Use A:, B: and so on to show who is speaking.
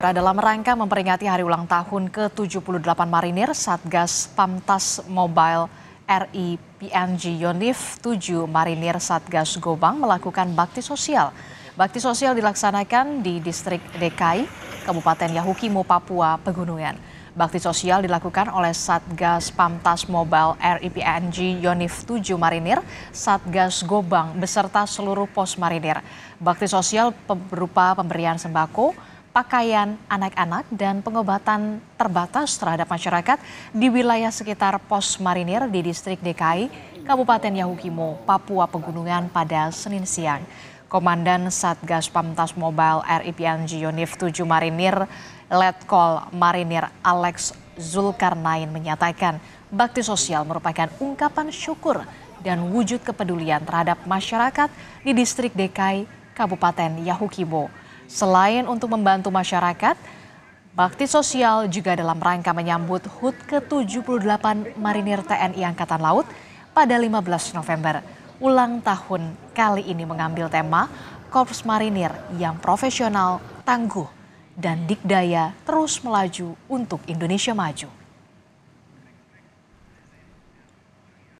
A: Dalam rangka memperingati hari ulang tahun ke-78 Marinir, Satgas Pamtas Mobile RI PNG Yonif 7 Marinir Satgas Gobang melakukan bakti sosial. Bakti sosial dilaksanakan di distrik DKI, Kabupaten Yahukimo, Papua, Pegunungan. Bakti sosial dilakukan oleh Satgas Pamtas Mobile RIPNG Yonif 7 Marinir, Satgas Gobang beserta seluruh pos marinir. Bakti sosial berupa pemberian sembako, pakaian anak-anak dan pengobatan terbatas terhadap masyarakat di wilayah sekitar pos marinir di distrik DKI Kabupaten Yahukimo, Papua Pegunungan pada Senin siang. Komandan Satgas Pamtas Mobile RIPNG Yonif 7 Marinir Letkol Marinir Alex Zulkarnain menyatakan bakti sosial merupakan ungkapan syukur dan wujud kepedulian terhadap masyarakat di distrik DKI Kabupaten Yahukimo. Selain untuk membantu masyarakat, bakti sosial juga dalam rangka menyambut HUT ke-78 Marinir TNI Angkatan Laut pada 15 November. Ulang tahun kali ini mengambil tema Korps Marinir yang profesional, tangguh, dan dikdaya terus melaju untuk Indonesia maju.